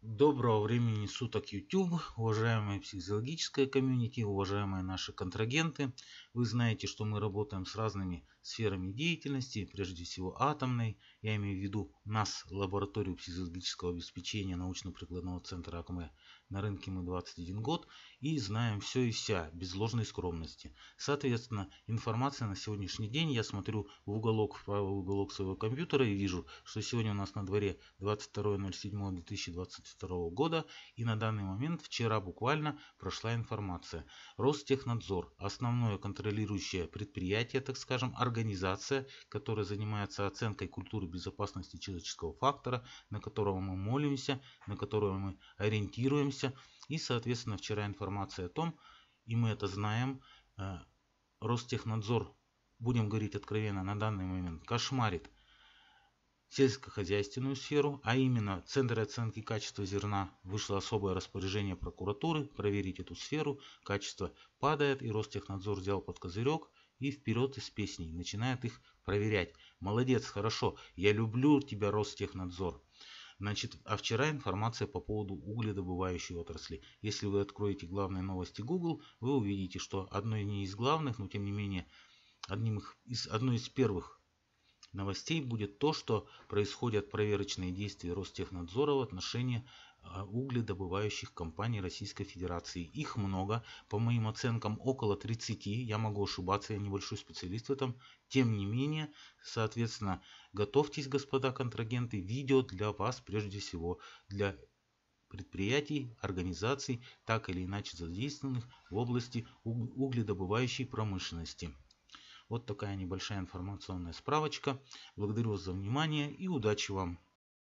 Доброго времени суток YouTube, уважаемые психологическое комьюнити, уважаемые наши контрагенты. Вы знаете, что мы работаем с разными сферами деятельности, прежде всего атомной. Я имею в виду нас, лабораторию психологического обеспечения научно-прикладного центра АКМЭ. На рынке мы 21 год и знаем все и вся, без ложной скромности. Соответственно, информация на сегодняшний день, я смотрю в уголок, в правый уголок своего компьютера и вижу, что сегодня у нас на дворе 22.07.2020 2022 года и на данный момент вчера буквально прошла информация. Ростехнадзор, основное контролирующее предприятие, так скажем, организация, которая занимается оценкой культуры безопасности человеческого фактора, на которого мы молимся, на которого мы ориентируемся. И, соответственно, вчера информация о том, и мы это знаем, э, Ростехнадзор, будем говорить откровенно, на данный момент кошмарит сельскохозяйственную сферу, а именно Центр оценки качества зерна, вышло особое распоряжение прокуратуры проверить эту сферу, качество падает и Ростехнадзор взял под козырек и вперед из песней, начинает их проверять. Молодец, хорошо, я люблю тебя, Ростехнадзор. Значит, а вчера информация по поводу угледобывающей отрасли. Если вы откроете главные новости Google, вы увидите, что одной не из главных, но тем не менее, одним из, одной из первых Новостей будет то, что происходят проверочные действия Ростехнадзора в отношении а, угледобывающих компаний Российской Федерации. Их много, по моим оценкам около 30, я могу ошибаться, я небольшой специалист в этом. Тем не менее, соответственно, готовьтесь, господа контрагенты, видео для вас прежде всего, для предприятий, организаций, так или иначе задействованных в области угледобывающей промышленности. Вот такая небольшая информационная справочка. Благодарю вас за внимание и удачи вам!